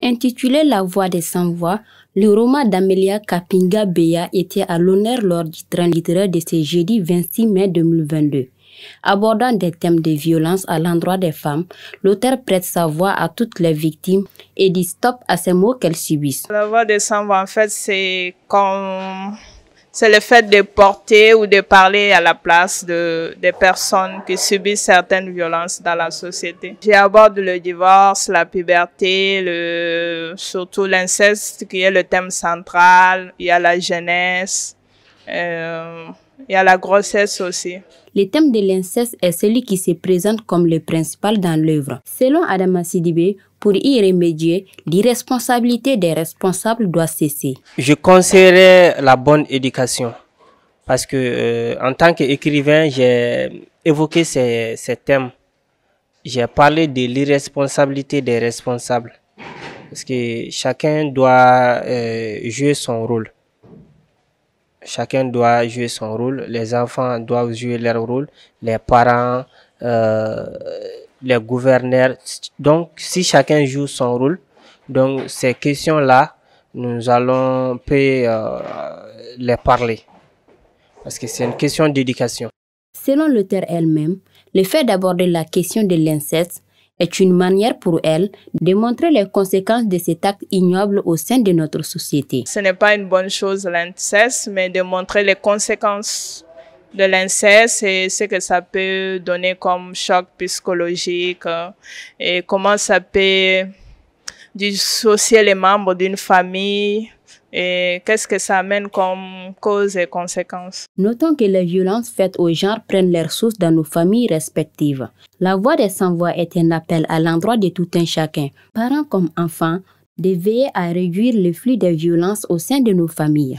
Intitulé La voix des sans-voix, le roman d'Amelia Kapinga Beya était à l'honneur lors du train littéraire de ce jeudi 26 mai 2022. Abordant des thèmes de violence à l'endroit des femmes, l'auteur prête sa voix à toutes les victimes et dit stop à ces mots qu'elles subissent. La voix des sans-voix, en fait, c'est comme c'est le fait de porter ou de parler à la place de, des personnes qui subissent certaines violences dans la société. J'aborde le divorce, la puberté, le, surtout l'inceste qui est le thème central. Il y a la jeunesse. Euh, il y a la grossesse aussi. Le thème de l'inceste est celui qui se présente comme le principal dans l'œuvre. Selon Adama Sidibé, pour y remédier, l'irresponsabilité des responsables doit cesser. Je conseillerais la bonne éducation parce que euh, en tant qu'écrivain, j'ai évoqué ces, thèmes. J'ai parlé de l'irresponsabilité des responsables parce que chacun doit euh, jouer son rôle chacun doit jouer son rôle, les enfants doivent jouer leur rôle, les parents, euh, les gouverneurs. Donc, si chacun joue son rôle, donc ces questions-là, nous allons peut, euh, les parler. Parce que c'est une question d'éducation. Selon l'auteur elle-même, le fait d'aborder la question de l'inceste est une manière pour elle de montrer les conséquences de cet acte ignoble au sein de notre société. Ce n'est pas une bonne chose l'inceste, mais de montrer les conséquences de l'inceste et ce que ça peut donner comme choc psychologique euh, et comment ça peut dissocier les membres d'une famille et qu'est-ce que ça amène comme cause et conséquence. Notons que les violences faites aux genre prennent leur source dans nos familles respectives. La voix des sans-voix est un appel à l'endroit de tout un chacun, parents comme enfants, de veiller à réduire le flux de violences au sein de nos familles.